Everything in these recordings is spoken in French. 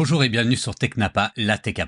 Bonjour et bienvenue sur Technapa, la Tech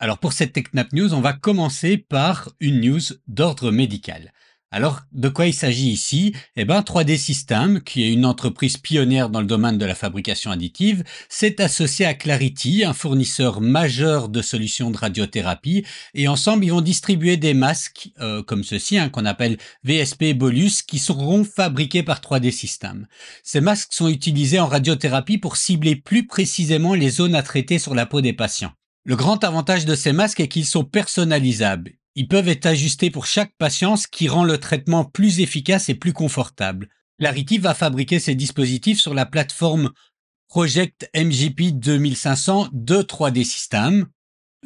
Alors pour cette Technap News, on va commencer par une news d'ordre médical. Alors, de quoi il s'agit ici Eh bien, 3D Systems, qui est une entreprise pionnière dans le domaine de la fabrication additive, s'est associée à Clarity, un fournisseur majeur de solutions de radiothérapie, et ensemble, ils vont distribuer des masques euh, comme ceci, hein, qu'on appelle VSP Bolus, qui seront fabriqués par 3D Systems. Ces masques sont utilisés en radiothérapie pour cibler plus précisément les zones à traiter sur la peau des patients. Le grand avantage de ces masques est qu'ils sont personnalisables. Ils peuvent être ajustés pour chaque patient, ce qui rend le traitement plus efficace et plus confortable. Larity va fabriquer ces dispositifs sur la plateforme Project MGP 2500 de 3D System,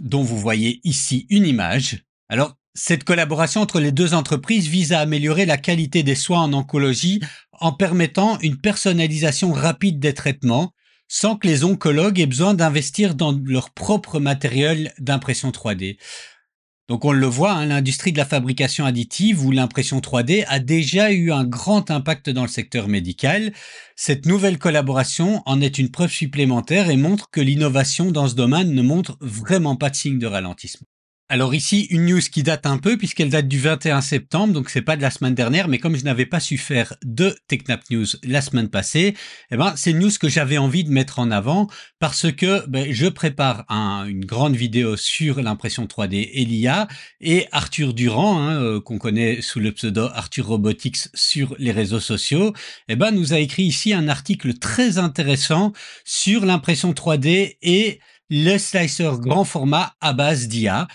dont vous voyez ici une image. Alors, cette collaboration entre les deux entreprises vise à améliorer la qualité des soins en oncologie en permettant une personnalisation rapide des traitements sans que les oncologues aient besoin d'investir dans leur propre matériel d'impression 3D. Donc on le voit, hein, l'industrie de la fabrication additive ou l'impression 3D a déjà eu un grand impact dans le secteur médical. Cette nouvelle collaboration en est une preuve supplémentaire et montre que l'innovation dans ce domaine ne montre vraiment pas de signe de ralentissement. Alors ici, une news qui date un peu puisqu'elle date du 21 septembre, donc c'est pas de la semaine dernière, mais comme je n'avais pas su faire de Technap News la semaine passée, eh ben, c'est une news que j'avais envie de mettre en avant parce que ben, je prépare une grande vidéo sur l'impression 3D et l'IA et Arthur Durand, hein, euh, qu'on connaît sous le pseudo Arthur Robotics sur les réseaux sociaux, eh ben, nous a écrit ici un article très intéressant sur l'impression 3D et le slicer grand format à base d'IA.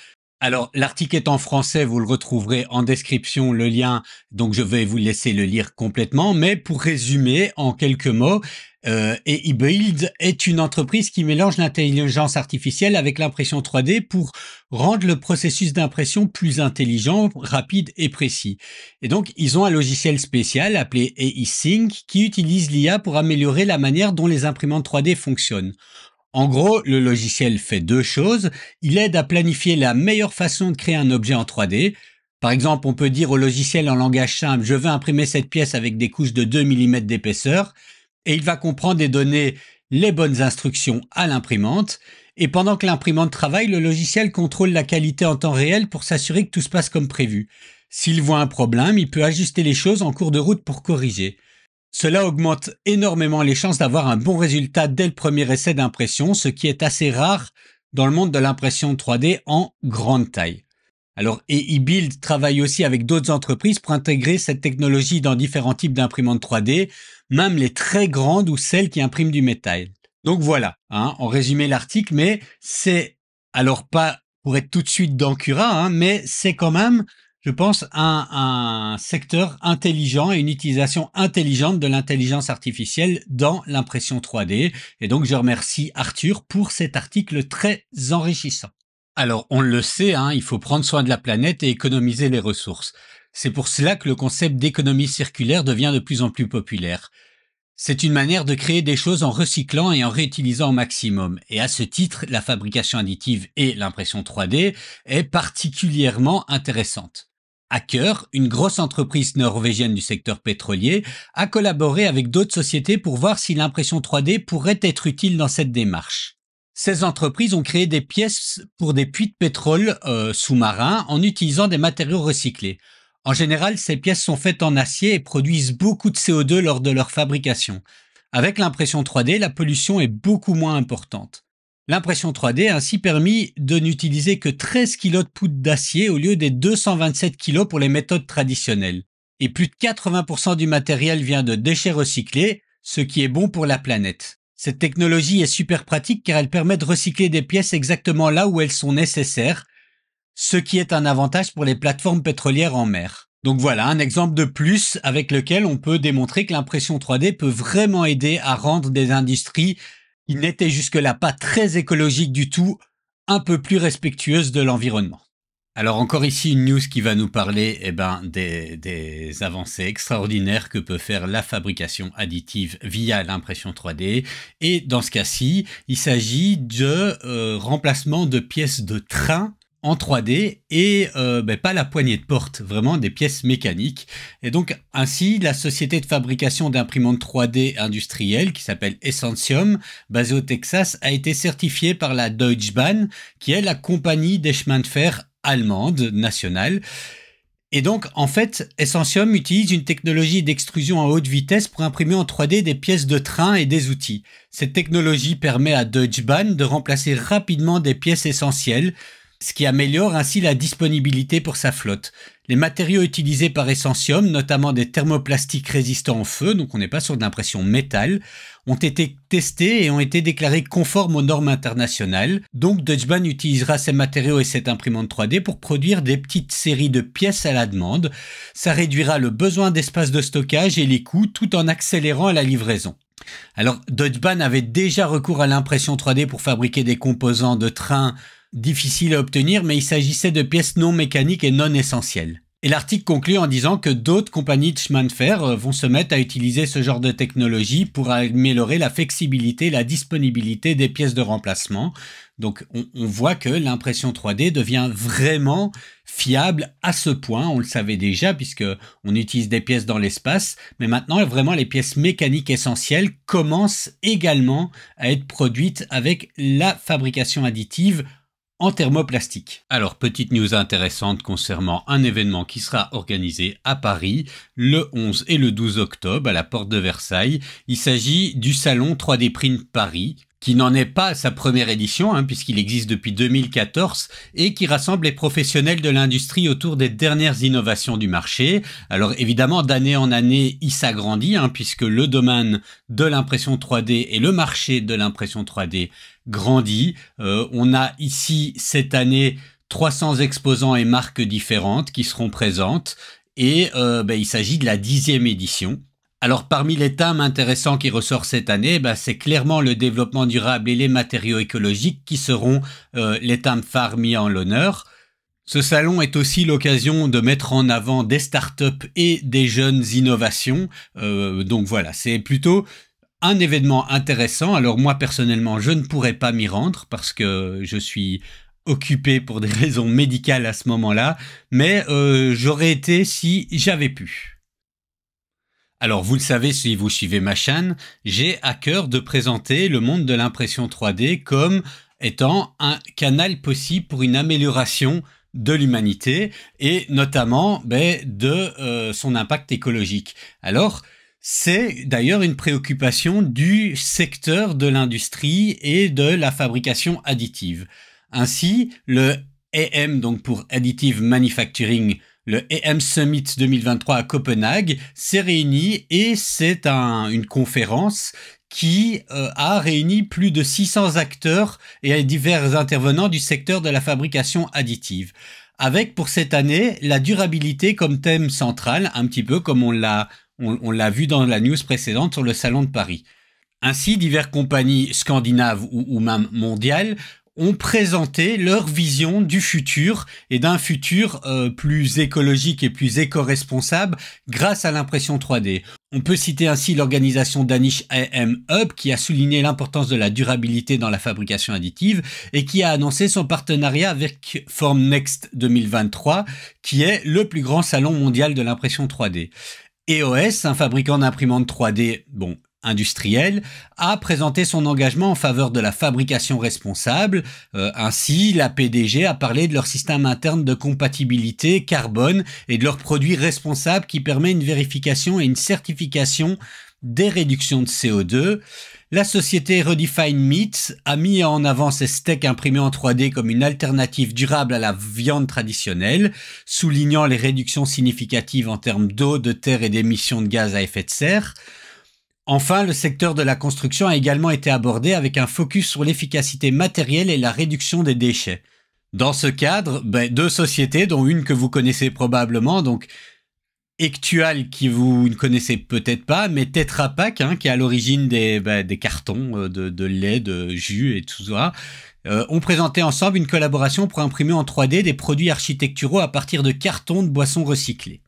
Alors, l'article est en français, vous le retrouverez en description, le lien, donc je vais vous laisser le lire complètement, mais pour résumer en quelques mots, euh, et est une entreprise qui mélange l'intelligence artificielle avec l'impression 3D pour rendre le processus d'impression plus intelligent, rapide et précis. Et donc, ils ont un logiciel spécial appelé AI e Sync qui utilise l'IA pour améliorer la manière dont les imprimantes 3D fonctionnent. En gros, le logiciel fait deux choses. Il aide à planifier la meilleure façon de créer un objet en 3D. Par exemple, on peut dire au logiciel en langage simple, je veux imprimer cette pièce avec des couches de 2 mm d'épaisseur, et il va comprendre et donner les bonnes instructions à l'imprimante. Et pendant que l'imprimante travaille, le logiciel contrôle la qualité en temps réel pour s'assurer que tout se passe comme prévu. S'il voit un problème, il peut ajuster les choses en cours de route pour corriger. Cela augmente énormément les chances d'avoir un bon résultat dès le premier essai d'impression, ce qui est assez rare dans le monde de l'impression 3D en grande taille. Alors eBuild travaille aussi avec d'autres entreprises pour intégrer cette technologie dans différents types d'imprimantes 3D, même les très grandes ou celles qui impriment du métal. Donc voilà, hein, en résumé l'article, mais c'est alors pas pour être tout de suite dans Cura, hein, mais c'est quand même je pense, à un secteur intelligent et une utilisation intelligente de l'intelligence artificielle dans l'impression 3D. Et donc, je remercie Arthur pour cet article très enrichissant. Alors, on le sait, hein, il faut prendre soin de la planète et économiser les ressources. C'est pour cela que le concept d'économie circulaire devient de plus en plus populaire. C'est une manière de créer des choses en recyclant et en réutilisant au maximum. Et à ce titre, la fabrication additive et l'impression 3D est particulièrement intéressante. Aker, une grosse entreprise norvégienne du secteur pétrolier, a collaboré avec d'autres sociétés pour voir si l'impression 3D pourrait être utile dans cette démarche. Ces entreprises ont créé des pièces pour des puits de pétrole euh, sous-marins en utilisant des matériaux recyclés. En général, ces pièces sont faites en acier et produisent beaucoup de CO2 lors de leur fabrication. Avec l'impression 3D, la pollution est beaucoup moins importante. L'impression 3D a ainsi permis de n'utiliser que 13 kg de poudre d'acier au lieu des 227 kg pour les méthodes traditionnelles. Et plus de 80% du matériel vient de déchets recyclés, ce qui est bon pour la planète. Cette technologie est super pratique car elle permet de recycler des pièces exactement là où elles sont nécessaires, ce qui est un avantage pour les plateformes pétrolières en mer. Donc voilà un exemple de plus avec lequel on peut démontrer que l'impression 3D peut vraiment aider à rendre des industries il n'était jusque-là pas très écologique du tout, un peu plus respectueuse de l'environnement. Alors encore ici une news qui va nous parler eh ben, des, avancées extraordinaires que peut faire la fabrication additive via l'impression 3D. Et dans ce cas-ci, il s'agit de euh, remplacement de pièces de train en 3D et euh, ben, pas la poignée de porte, vraiment des pièces mécaniques. Et donc ainsi, la société de fabrication d'imprimantes 3D industrielles qui s'appelle Essentium, basée au Texas, a été certifiée par la Deutsche Bahn, qui est la compagnie des chemins de fer allemande nationale. Et donc, en fait, Essentium utilise une technologie d'extrusion à haute vitesse pour imprimer en 3D des pièces de train et des outils. Cette technologie permet à Deutsche Bahn de remplacer rapidement des pièces essentielles, ce qui améliore ainsi la disponibilité pour sa flotte. Les matériaux utilisés par Essentium, notamment des thermoplastiques résistants au feu, donc on n'est pas sur de l'impression métal, ont été testés et ont été déclarés conformes aux normes internationales. Donc Deutsche utilisera ces matériaux et cette imprimante 3D pour produire des petites séries de pièces à la demande. Ça réduira le besoin d'espace de stockage et les coûts tout en accélérant la livraison. Alors Deutsche avait déjà recours à l'impression 3D pour fabriquer des composants de trains Difficile à obtenir, mais il s'agissait de pièces non mécaniques et non essentielles. Et l'article conclut en disant que d'autres compagnies de chemin de fer euh, vont se mettre à utiliser ce genre de technologie pour améliorer la flexibilité la disponibilité des pièces de remplacement. Donc on, on voit que l'impression 3D devient vraiment fiable à ce point. On le savait déjà puisque on utilise des pièces dans l'espace, mais maintenant vraiment les pièces mécaniques essentielles commencent également à être produites avec la fabrication additive en thermoplastique. Alors, petite news intéressante concernant un événement qui sera organisé à Paris le 11 et le 12 octobre à la porte de Versailles. Il s'agit du salon 3D Print Paris qui n'en est pas sa première édition, hein, puisqu'il existe depuis 2014, et qui rassemble les professionnels de l'industrie autour des dernières innovations du marché. Alors évidemment, d'année en année, il s'agrandit, hein, puisque le domaine de l'impression 3D et le marché de l'impression 3D grandit. Euh, on a ici cette année 300 exposants et marques différentes qui seront présentes, et euh, ben, il s'agit de la dixième édition. Alors parmi les thèmes intéressants qui ressortent cette année, bah, c'est clairement le développement durable et les matériaux écologiques qui seront euh, les thèmes phares mis en l'honneur. Ce salon est aussi l'occasion de mettre en avant des startups et des jeunes innovations. Euh, donc voilà, c'est plutôt un événement intéressant. Alors moi personnellement, je ne pourrais pas m'y rendre parce que je suis occupé pour des raisons médicales à ce moment-là, mais euh, j'aurais été si j'avais pu. Alors vous le savez si vous suivez ma chaîne, j'ai à cœur de présenter le monde de l'impression 3D comme étant un canal possible pour une amélioration de l'humanité et notamment ben, de euh, son impact écologique. Alors c'est d'ailleurs une préoccupation du secteur de l'industrie et de la fabrication additive. Ainsi, le AM, donc pour Additive Manufacturing le EM Summit 2023 à Copenhague s'est réuni et c'est une conférence qui euh, a réuni plus de 600 acteurs et divers intervenants du secteur de la fabrication additive. Avec pour cette année la durabilité comme thème central, un petit peu comme on l'a vu dans la news précédente sur le salon de Paris. Ainsi, diverses compagnies scandinaves ou, ou même mondiales ont présenté leur vision du futur et d'un futur euh, plus écologique et plus éco-responsable grâce à l'impression 3D. On peut citer ainsi l'organisation Danish AM Hub qui a souligné l'importance de la durabilité dans la fabrication additive et qui a annoncé son partenariat avec Form Next 2023 qui est le plus grand salon mondial de l'impression 3D. EOS, un fabricant d'imprimantes 3D, bon, industriel, a présenté son engagement en faveur de la fabrication responsable. Euh, ainsi, la PDG a parlé de leur système interne de compatibilité carbone et de leurs produits responsables qui permet une vérification et une certification des réductions de CO2. La société Redefine Meats a mis en avant ses steaks imprimés en 3D comme une alternative durable à la viande traditionnelle, soulignant les réductions significatives en termes d'eau, de terre et d'émissions de gaz à effet de serre. Enfin, le secteur de la construction a également été abordé avec un focus sur l'efficacité matérielle et la réduction des déchets. Dans ce cadre, ben, deux sociétés, dont une que vous connaissez probablement, donc Ectual, qui vous ne connaissez peut-être pas, mais Tetra Pak, hein, qui est à l'origine des, ben, cartons euh, de, lait, de jus et tout ça, euh, ont présenté ensemble une collaboration pour imprimer en 3D des produits architecturaux à partir de cartons de boissons recyclées.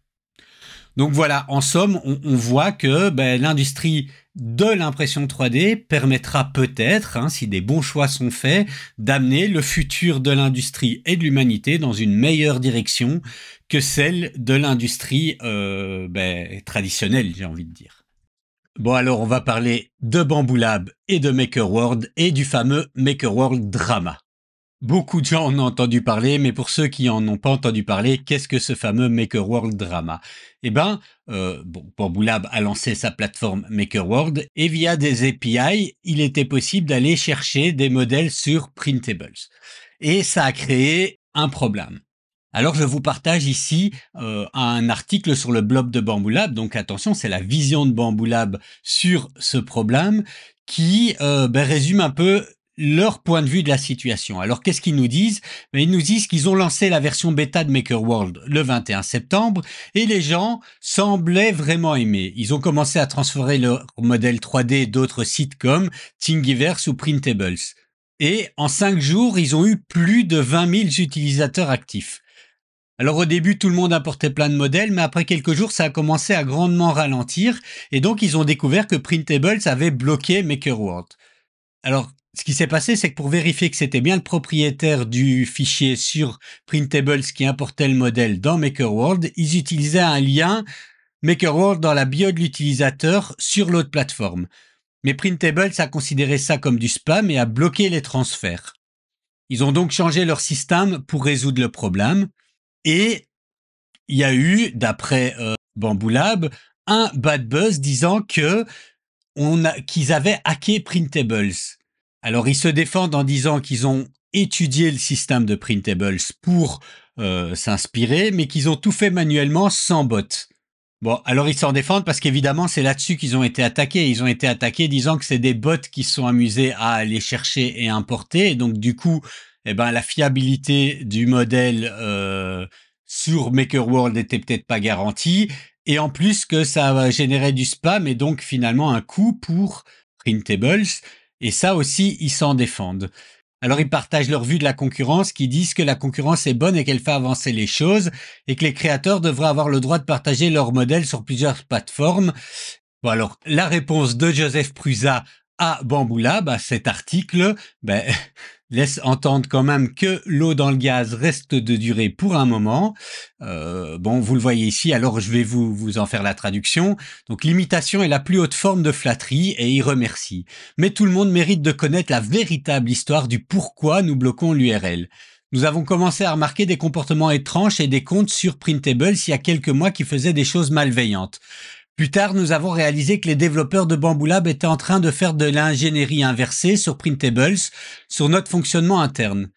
Donc voilà, en somme, on, voit que ben, l'industrie de l'impression 3D permettra peut-être, hein, si des bons choix sont faits, d'amener le futur de l'industrie et de l'humanité dans une meilleure direction que celle de l'industrie euh, ben, traditionnelle, j'ai envie de dire. Bon alors, on va parler de Bamboo Lab et de Maker World et du fameux Maker World Drama. Beaucoup de gens en ont entendu parler, mais pour ceux qui en ont pas entendu parler, qu'est-ce que ce fameux Maker World drama Eh ben, euh, bon, a lancé sa plateforme Maker World et via des API, il était possible d'aller chercher des modèles sur Printables. Et ça a créé un problème. Alors je vous partage ici euh, un article sur le blog de Lab. Donc attention, c'est la vision de Lab sur ce problème qui euh, ben, résume un peu leur point de vue de la situation. Alors qu'est-ce qu'ils nous disent Ils nous disent qu'ils ont lancé la version bêta de Makerworld le 21 septembre et les gens semblaient vraiment aimer. Ils ont commencé à transférer leur modèle 3D d'autres sites comme Thingiverse ou Printables. Et en cinq jours, ils ont eu plus de 20 000 utilisateurs actifs. Alors au début, tout le monde apportait plein de modèles, mais après quelques jours, ça a commencé à grandement ralentir, et donc ils ont découvert que Printables avait bloqué Makerworld. Alors ce qui s'est passé, c'est que pour vérifier que c'était bien le propriétaire du fichier sur Printables qui importait le modèle dans MakerWorld, ils utilisaient un lien MakerWorld dans la bio de l'utilisateur sur l'autre plateforme. Mais Printables a considéré ça comme du spam et a bloqué les transferts. Ils ont donc changé leur système pour résoudre le problème. Et il y a eu, d'après euh, Lab, un bad buzz disant que qu'ils avaient hacké Printables. Alors ils se défendent en disant qu'ils ont étudié le système de printables pour euh, s'inspirer, mais qu'ils ont tout fait manuellement sans bots. Bon, alors ils s'en défendent parce qu'évidemment c'est là-dessus qu'ils ont été attaqués. Ils ont été attaqués disant que c'est des bots qui sont amusés à aller chercher et importer. donc du coup, eh ben la fiabilité du modèle euh, sur MakerWorld n'était peut-être pas garantie. Et en plus que ça générait du spam et donc finalement un coût pour Printables. Et ça aussi, ils s'en défendent. Alors ils partagent leur vue de la concurrence qui disent que la concurrence est bonne et qu'elle fait avancer les choses et que les créateurs devraient avoir le droit de partager leurs modèles sur plusieurs plateformes. Bon alors la réponse de Joseph Prusa à Bamboula, bah, cet article, ben, laisse entendre quand même que l'eau dans le gaz reste de durée pour un moment. Euh, bon, vous le voyez ici, alors je vais vous, vous en faire la traduction. Donc l'imitation est la plus haute forme de flatterie et y remercie. Mais tout le monde mérite de connaître la véritable histoire du pourquoi nous bloquons l'URL. Nous avons commencé à remarquer des comportements étranges et des comptes sur Printables il y a quelques mois qui faisaient des choses malveillantes. Plus tard, nous avons réalisé que les développeurs de Bamboo étaient en train de faire de l'ingénierie inversée sur Printables, sur notre fonctionnement interne.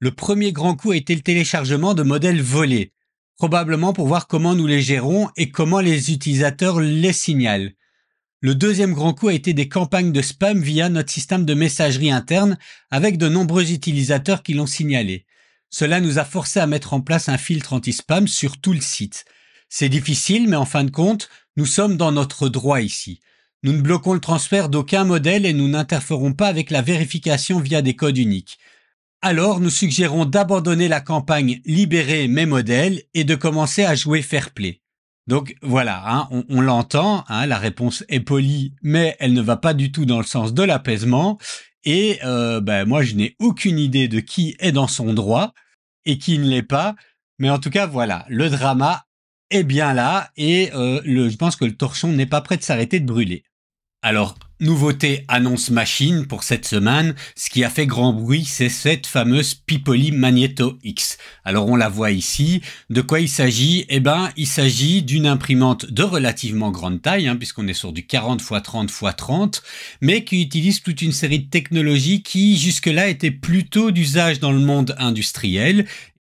Le premier grand coup a été le téléchargement de modèles volés, probablement pour voir comment nous les gérons et comment les utilisateurs les signalent. Le deuxième grand coup a été des campagnes de spam via notre système de messagerie interne avec de nombreux utilisateurs qui l'ont signalé. Cela nous a forcé à mettre en place un filtre anti-spam sur tout le site. C'est difficile, mais en fin de compte, nous sommes dans notre droit ici. Nous ne bloquons le transfert d'aucun modèle et nous n'interférons pas avec la vérification via des codes uniques. Alors nous suggérons d'abandonner la campagne Libérer mes modèles et de commencer à jouer fair play. Donc voilà, hein, on, l'entend, hein, la réponse est polie, mais elle ne va pas du tout dans le sens de l'apaisement. Et euh, ben, moi, je n'ai aucune idée de qui est dans son droit et qui ne l'est pas. Mais en tout cas, voilà, le drama et bien là et euh, le, je pense que le torchon n'est pas prêt de s'arrêter de brûler. Alors, nouveauté annonce machine pour cette semaine, ce qui a fait grand bruit, c'est cette fameuse Pipoli Magneto X. Alors on la voit ici. De quoi il s'agit Eh ben, il s'agit d'une imprimante de relativement grande taille, hein, puisqu'on est sur du 40 x 30 x 30, mais qui utilise toute une série de technologies qui jusque-là étaient plutôt d'usage dans le monde industriel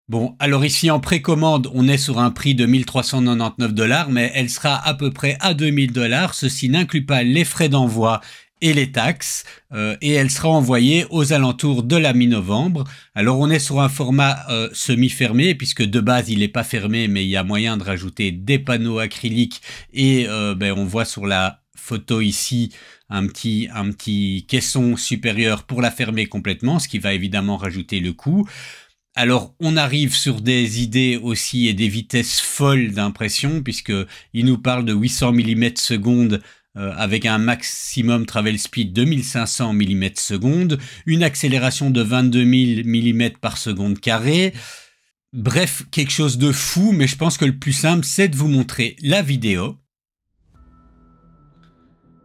Bon, alors ici en précommande, on est sur un prix de 1399 dollars, mais elle sera à peu près à 2000 dollars. Ceci n'inclut pas les frais d'envoi et les taxes, euh, et elle sera envoyée aux alentours de la mi-novembre. Alors on est sur un format euh, semi-fermé, puisque de base il n'est pas fermé, mais il y a moyen de rajouter des panneaux acryliques, et euh, ben, on voit sur la photo ici un petit, un petit caisson supérieur pour la fermer complètement, ce qui va évidemment rajouter le coût. Alors on arrive sur des idées aussi et des vitesses folles d'impression puisqu'il il nous parle de 800 mm secondes euh, avec un maximum travel speed de 1500 mm secondes, une accélération de 22 000 mm par seconde carré. Bref, quelque chose de fou, mais je pense que le plus simple, c'est de vous montrer la vidéo.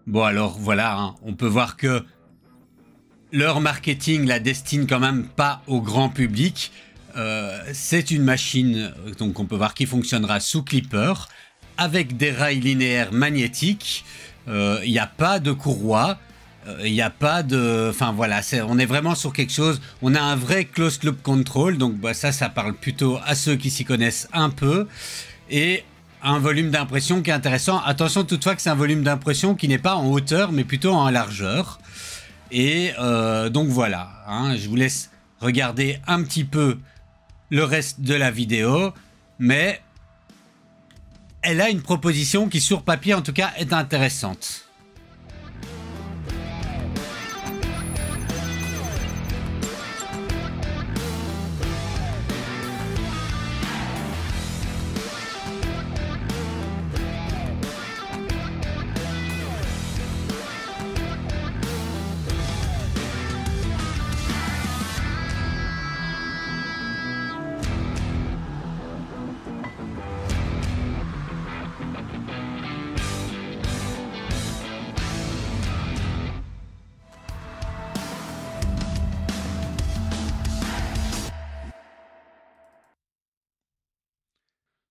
Bon alors voilà, hein, on peut voir que leur marketing la destine quand même pas au grand public. Euh, c'est une machine euh, donc on peut voir qui fonctionnera sous clipper avec des rails linéaires magnétiques. Il euh, n'y a pas de courroie, il n'y a pas de, enfin voilà, on est vraiment sur quelque chose. On a un vrai closed loop control, donc bah, ça, ça parle plutôt à ceux qui s'y connaissent un peu et un volume d'impression qui est intéressant. Attention toutefois que c'est un volume d'impression qui n'est pas en hauteur, mais plutôt en largeur. Et euh, donc voilà, hein, je vous laisse regarder un petit peu le reste de la vidéo, mais elle a une proposition qui sur papier en tout cas est intéressante.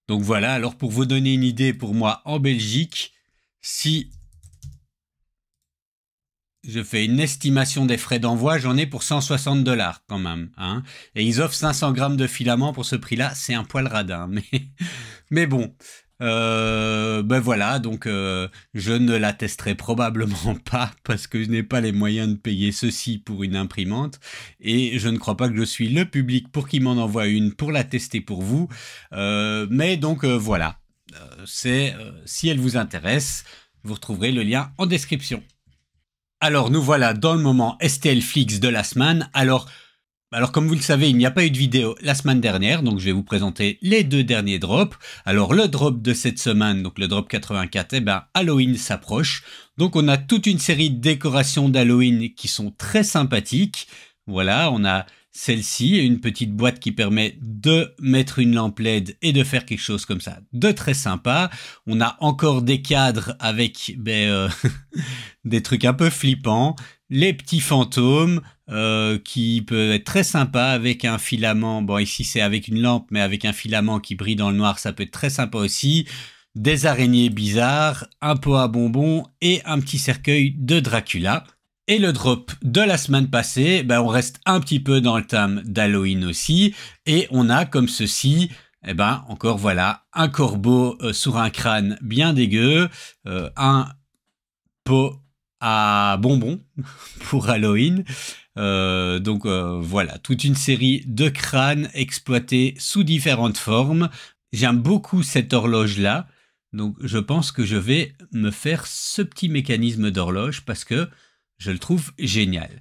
Donc voilà, alors pour vous donner une idée, pour moi en Belgique, si je fais une estimation des frais d'envoi, j'en ai pour 160 dollars quand même. Hein. Et ils offrent 500 grammes de filaments pour ce prix-là, c'est un poil radin. mais bon, euh, ben voilà, donc euh, je ne la testerai probablement pas parce que je n'ai pas les moyens de payer ceci pour une imprimante et je ne crois pas que je suis le public pour qu'il m'en envoie une pour la tester pour vous. Euh, mais donc voilà, c'est si elle vous intéresse, vous retrouverez le lien en description. Alors nous voilà dans le moment STL Flix de la semaine. Alors bah alors comme vous le savez, il n'y a pas eu de vidéo la semaine dernière, donc je vais vous présenter les deux derniers drops. Alors le drop de cette semaine, donc le drop 84, eh ben Halloween s'approche. Donc on a toute une série de décorations d'Halloween qui sont très sympathiques. Voilà, on a celle-ci, une petite boîte qui permet de mettre une lampe LED et de faire quelque chose comme ça de très sympa. On a encore des cadres avec ben, euh, des trucs un peu flippants, les petits fantômes euh, qui peuvent être très sympas avec un filament. Bon, ici c'est avec une lampe, mais avec un filament qui brille dans le noir, ça peut être très sympa aussi. Des araignées bizarres, un pot à bonbons et un petit cercueil de Dracula. Et le drop de la semaine passée, ben on reste un petit peu dans le thème d'Halloween aussi, et on a comme ceci, eh ben encore voilà, un corbeau euh, sur un crâne bien dégueu, euh, un pot à bonbons pour Halloween. Euh, donc euh, voilà, toute une série de crânes exploités sous différentes formes. J'aime beaucoup cette horloge-là. Donc je pense que je vais me faire ce petit mécanisme d'horloge parce que je le trouve génial.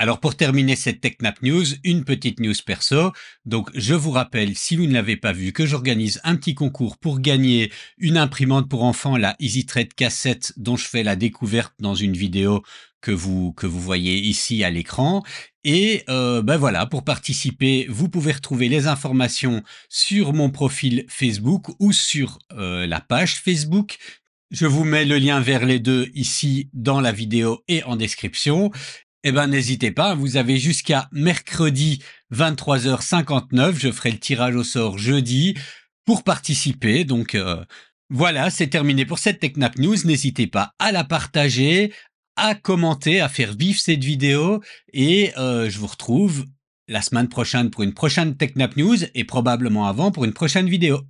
Alors pour terminer cette TechNap News, une petite news perso. Donc je vous rappelle, si vous ne l'avez pas vu, que j'organise un petit concours pour gagner une imprimante pour enfants, la EasyTrade cassette dont je fais la découverte dans une vidéo que vous que vous voyez ici à l'écran. Et euh, ben voilà, pour participer, vous pouvez retrouver les informations sur mon profil Facebook ou sur euh, la page Facebook je vous mets le lien vers les deux ici dans la vidéo et en description. Eh ben, n'hésitez pas, vous avez jusqu'à mercredi 23h59, je ferai le tirage au sort jeudi, pour participer. Donc euh, voilà, c'est terminé pour cette TechNap News. N'hésitez pas à la partager, à commenter, à faire vivre cette vidéo. Et euh, je vous retrouve la semaine prochaine pour une prochaine TechNap News et probablement avant pour une prochaine vidéo.